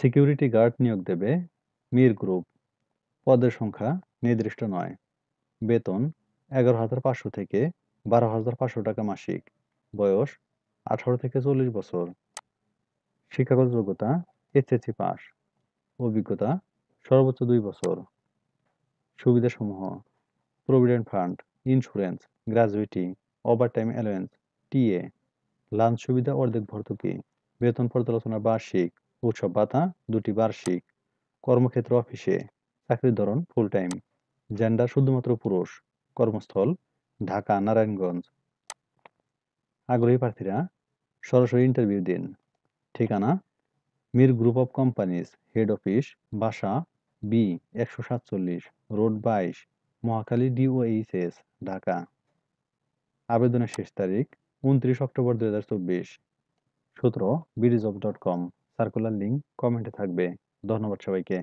security guard নিয়োগ দেবে Mir group পদের সংখ্যা নির্দিষ্ট নয় বেতন এগারো হাজার পাঁচশো থেকে বারো হাজার পাঁচশো টাকা মাসিক বয়স আঠারো থেকে চল্লিশ বছর শিক্ষাগত যোগ্যতা এইচএসসি পাস অভিজ্ঞতা সর্বোচ্চ দুই বছর সুবিধাসমূহ provident fund insurance gratuity overtime allowance TA lunch সুবিধা অর্ধেক ভর্তুকি বেতন পর্যালোচনা বার্ষিক উৎসব ভাতা দুটি বার্ষিক কর্মক্ষেত্র অফিসে চাকরির ধরন ফুল টাইম জেন্ডার শুধুমাত্র পুরুষ কর্মস্থল ঢাকা নারায়ণগঞ্জ আগ্রহী প্রার্থীরা সরাসরি ইন্টারভিউ দিন ঠিকানা Mir group of companies head office বাসা বি একশো সাতচল্লিশ রোড বাইশ মহাকালী ডিওএইচএস ঢাকা আবেদনের শেষ তারিখ উনত্রিশ অক্টোবর দু হাজার চব্বিশ সূত্র BDJobs dot com circular link কমেন্টে থাকবে ধন্যবাদ সবাইকে